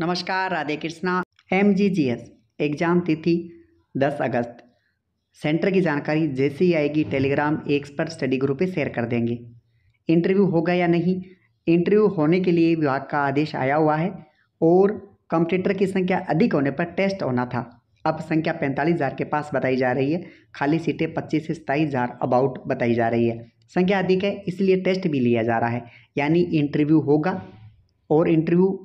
नमस्कार Radhe Krishna M G G S exam तिथि 10 अगस्त सेंटर की जानकारी जैसे ही आएगी टेलीग्राम एक्स पर स्टडी ग्रुप पे शेयर कर देंगे इंटरव्यू होगा या नहीं इंटरव्यू होने के लिए विभाग का आदेश आया हुआ है और कंप्यूटर की संख्या अधिक होने पर टेस्ट होना था अब संख्या पैंतालीस हज़ार के पास बताई जा रही है खाली सीटें पच्चीस से सताईस हज़ार अबाउट बताई जा रही है संख्या अधिक है इसलिए टेस्ट भी लिया जा रहा है यानी इंटरव्यू होगा और इंटरव्यू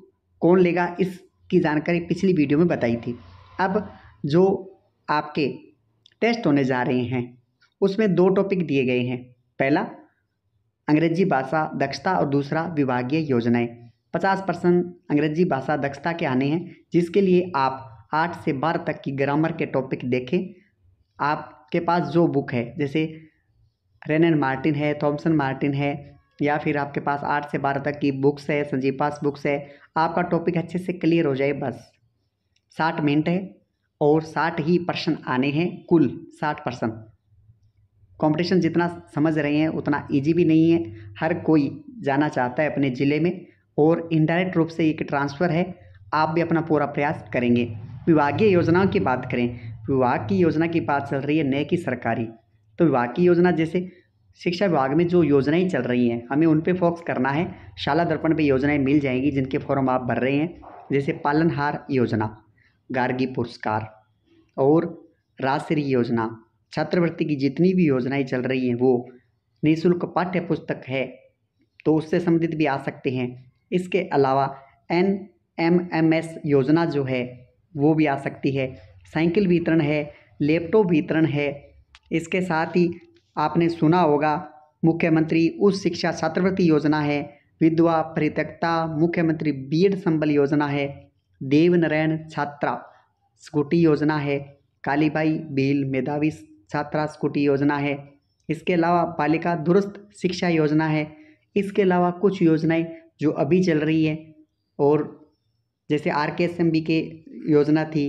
कौन लेगा इसकी जानकारी पिछली वीडियो में बताई थी अब जो आपके टेस्ट होने जा रहे हैं उसमें दो टॉपिक दिए गए हैं पहला अंग्रेजी भाषा दक्षता और दूसरा विभागीय योजनाएं पचास परसेंट अंग्रेजी भाषा दक्षता के आने हैं जिसके लिए आप आठ से बारह तक की ग्रामर के टॉपिक देखें आपके पास जो बुक है जैसे रेनन मार्टिन है थॉमसन मार्टिन है या फिर आपके पास आठ से बारह तक की बुक्स है संजीव पास बुक्स है आपका टॉपिक अच्छे से क्लियर हो जाए बस साठ मिनट है और साठ ही प्रश्न आने हैं कुल साठ प्रश्न कंपटीशन जितना समझ रहे हैं उतना इजी भी नहीं है हर कोई जाना चाहता है अपने ज़िले में और इनडायरेक्ट रूप से एक ट्रांसफ़र है आप भी अपना पूरा प्रयास करेंगे विभागीय योजनाओं की बात करें विभाग की योजना की बात चल रही है नए की सरकारी तो विभाग की योजना जैसे शिक्षा विभाग में जो योजनाएं चल रही हैं हमें उन पे फोकस करना है शाला दर्पण पे योजनाएं मिल जाएंगी जिनके फॉर्म आप भर रहे हैं जैसे पालनहार योजना गार्गी पुरस्कार और राजश्री योजना छात्रवृत्ति की जितनी भी योजनाएं चल रही हैं वो निःशुल्क पाठ्य पुस्तक है तो उससे संबंधित भी आ सकते हैं इसके अलावा एन एम एम एस योजना जो है वो भी आ सकती है साइकिल वितरण है लैपटॉप वितरण है इसके साथ ही आपने सुना होगा मुख्यमंत्री उच्च शिक्षा छात्रवृत्ति योजना है विधवा परित्यक्ता मुख्यमंत्री बीएड संबल योजना है देवनारायण छात्रा स्कूटी योजना है कालीबाई भील मेधावी छात्रा स्कूटी योजना है इसके अलावा बालिका दुरुस्त शिक्षा योजना है इसके अलावा कुछ योजनाएं जो अभी चल रही है और जैसे आर के एस एम बी के योजना थी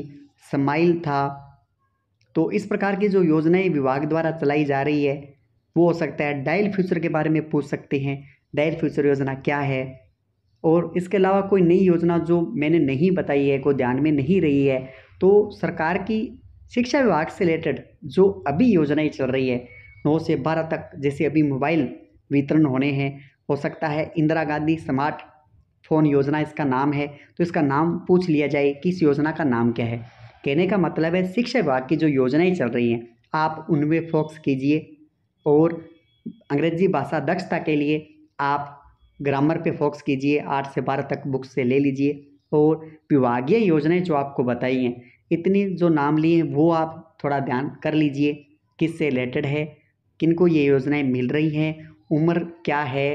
स्माइल था तो इस प्रकार की जो योजनाएं विभाग द्वारा चलाई जा रही है वो हो सकता है डायल फ्यूचर के बारे में पूछ सकते हैं डायल फ्यूचर योजना क्या है और इसके अलावा कोई नई योजना जो मैंने नहीं बताई है कोई ध्यान में नहीं रही है तो सरकार की शिक्षा विभाग से रिलेटेड जो अभी योजनाएँ चल रही है नौ से बारह तक जैसे अभी मोबाइल वितरण होने हैं हो सकता है इंदिरा गांधी स्मार्ट फोन योजना इसका नाम है तो इसका नाम पूछ लिया जाए कि इस योजना का नाम क्या है कहने का मतलब है शिक्षा विभाग की जो योजनाएं चल रही हैं आप उनमें फोकस कीजिए और अंग्रेजी भाषा दक्षता के लिए आप ग्रामर पे फोकस कीजिए आठ से बारह तक बुक्स से ले लीजिए और विभागीय योजनाएं जो आपको बताई हैं इतनी जो नाम लिए हैं वो आप थोड़ा ध्यान कर लीजिए किस से रिलेटेड है किनको ये योजनाएं मिल रही हैं उम्र क्या है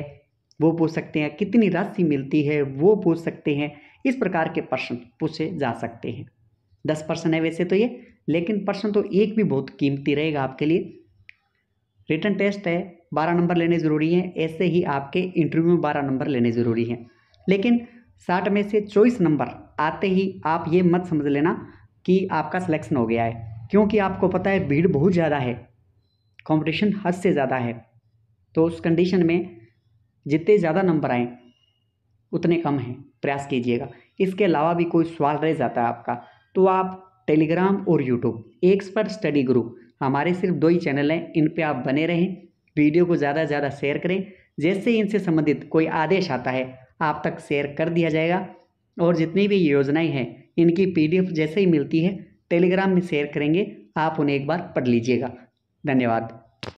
वो पूछ सकते हैं कितनी राशि मिलती है वो पूछ सकते हैं इस प्रकार के प्रश्न पूछे जा सकते हैं दस परसेंट है वैसे तो ये लेकिन परसेंट तो एक भी बहुत कीमती रहेगा आपके लिए रिटर्न टेस्ट है बारह नंबर लेने ज़रूरी हैं ऐसे ही आपके इंटरव्यू में बारह नंबर लेने ज़रूरी हैं लेकिन साठ में से चौबीस नंबर आते ही आप ये मत समझ लेना कि आपका सिलेक्शन हो गया है क्योंकि आपको पता है भीड़ बहुत ज़्यादा है कंपटीशन हद से ज़्यादा है तो उस कंडीशन में जितने ज़्यादा नंबर आए उतने कम हैं प्रयास कीजिएगा इसके अलावा भी कोई सवाल रह जाता है आपका तो आप टेलीग्राम और यूट्यूब एक्सपर्ट स्टडी ग्रुप हमारे सिर्फ दो ही चैनल हैं इन पर आप बने रहें वीडियो को ज़्यादा से ज़्यादा शेयर करें जैसे ही इनसे संबंधित कोई आदेश आता है आप तक शेयर कर दिया जाएगा और जितनी भी योजनाएं हैं इनकी पीडीएफ जैसे ही मिलती है टेलीग्राम में शेयर करेंगे आप उन्हें एक बार पढ़ लीजिएगा धन्यवाद